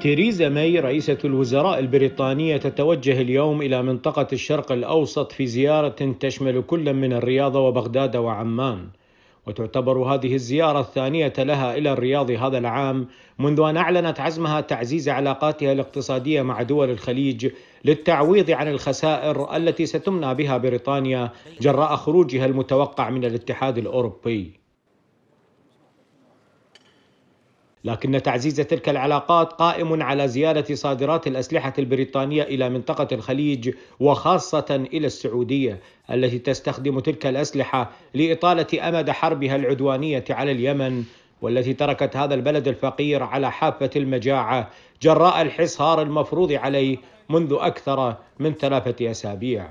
تيريزا ماي رئيسة الوزراء البريطانية تتوجه اليوم إلى منطقة الشرق الأوسط في زيارة تشمل كل من الرياض وبغداد وعمان وتعتبر هذه الزيارة الثانية لها إلى الرياض هذا العام منذ أن أعلنت عزمها تعزيز علاقاتها الاقتصادية مع دول الخليج للتعويض عن الخسائر التي ستمنى بها بريطانيا جراء خروجها المتوقع من الاتحاد الأوروبي لكن تعزيز تلك العلاقات قائم على زيادة صادرات الأسلحة البريطانية إلى منطقة الخليج وخاصة إلى السعودية التي تستخدم تلك الأسلحة لإطالة أمد حربها العدوانية على اليمن والتي تركت هذا البلد الفقير على حافة المجاعة جراء الحصار المفروض عليه منذ أكثر من ثلاثة أسابيع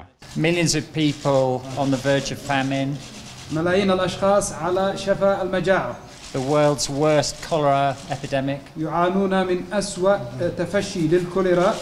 ملايين الأشخاص على شفا المجاعة the world's worst cholera epidemic. يعانون من أسوأ تفشي للكوليرا.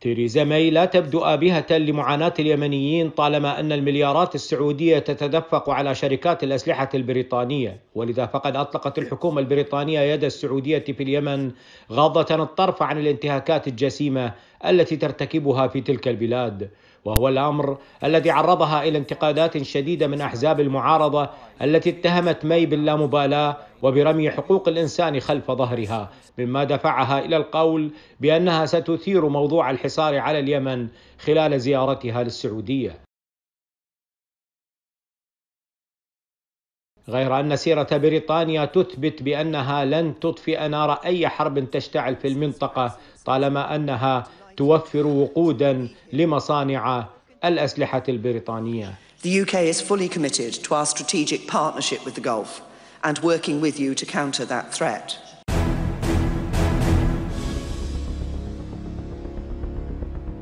تيريزا ماي لا تبدو آبهة لمعاناة اليمنيين طالما أن المليارات السعودية تتدفق على شركات الأسلحة البريطانية ولذا فقد أطلقت الحكومة البريطانية يد السعودية في اليمن غاضة الطرف عن الانتهاكات الجسيمة التي ترتكبها في تلك البلاد وهو الامر الذي عرضها الى انتقادات شديده من احزاب المعارضه التي اتهمت مي باللامبالاه وبرمي حقوق الانسان خلف ظهرها مما دفعها الى القول بانها ستثير موضوع الحصار على اليمن خلال زيارتها للسعوديه غير أن سيرة بريطانيا تثبت بأنها لن تطفئ نار أي حرب تشتعل في المنطقة طالما أنها توفر وقودا لمصانع الأسلحة البريطانية. The UK is fully committed to our strategic partnership with the Gulf. and working with you to counter that threat.